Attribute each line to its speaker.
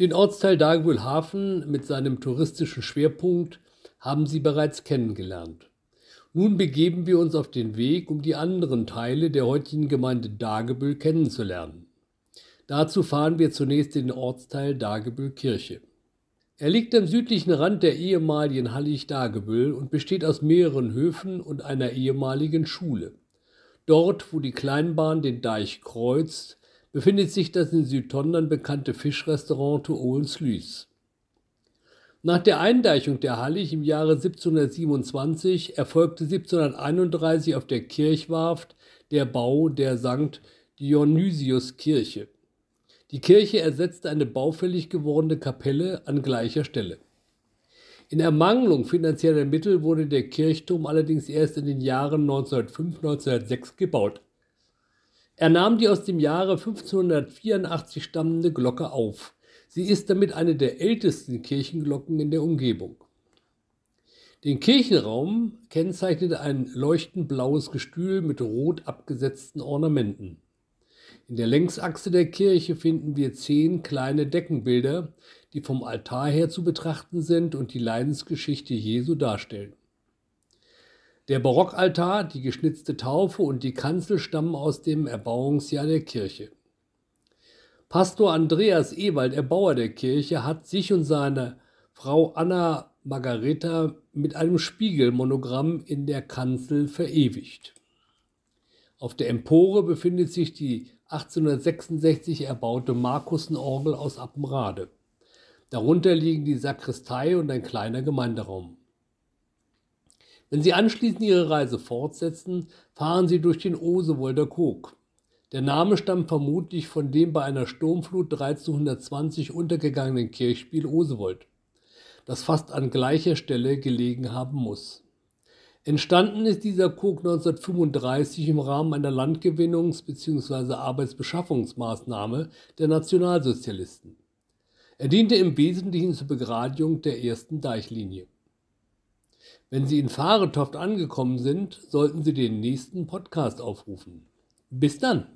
Speaker 1: Den Ortsteil Dagenbühlhafen mit seinem touristischen Schwerpunkt haben Sie bereits kennengelernt. Nun begeben wir uns auf den Weg, um die anderen Teile der heutigen Gemeinde Dagebüll kennenzulernen. Dazu fahren wir zunächst in den Ortsteil Dagebüll-Kirche. Er liegt am südlichen Rand der ehemaligen Hallig-Dagebüll und besteht aus mehreren Höfen und einer ehemaligen Schule. Dort, wo die Kleinbahn den Deich kreuzt, befindet sich das in Südtondern bekannte Fischrestaurant Ohlensluis. Nach der Eindeichung der Hallig im Jahre 1727 erfolgte 1731 auf der Kirchwarft der Bau der St. Dionysius Kirche. Die Kirche ersetzte eine baufällig gewordene Kapelle an gleicher Stelle. In Ermangelung finanzieller Mittel wurde der Kirchturm allerdings erst in den Jahren 1905-1906 gebaut. Er nahm die aus dem Jahre 1584 stammende Glocke auf. Sie ist damit eine der ältesten Kirchenglocken in der Umgebung. Den Kirchenraum kennzeichnete ein leuchtend blaues Gestühl mit rot abgesetzten Ornamenten. In der Längsachse der Kirche finden wir zehn kleine Deckenbilder, die vom Altar her zu betrachten sind und die Leidensgeschichte Jesu darstellen. Der Barockaltar, die geschnitzte Taufe und die Kanzel stammen aus dem Erbauungsjahr der Kirche. Pastor Andreas Ewald, Erbauer der Kirche, hat sich und seine Frau Anna Margareta mit einem Spiegelmonogramm in der Kanzel verewigt. Auf der Empore befindet sich die 1866 erbaute Markusenorgel aus Appenrade. Darunter liegen die Sakristei und ein kleiner Gemeinderaum. Wenn Sie anschließend Ihre Reise fortsetzen, fahren Sie durch den Osewolder Kog. Der Name stammt vermutlich von dem bei einer Sturmflut 1320 untergegangenen Kirchspiel Osewold, das fast an gleicher Stelle gelegen haben muss. Entstanden ist dieser Kog 1935 im Rahmen einer Landgewinnungs- bzw. Arbeitsbeschaffungsmaßnahme der Nationalsozialisten. Er diente im Wesentlichen zur Begradigung der ersten Deichlinie. Wenn Sie in Fahretoft angekommen sind, sollten Sie den nächsten Podcast aufrufen. Bis dann!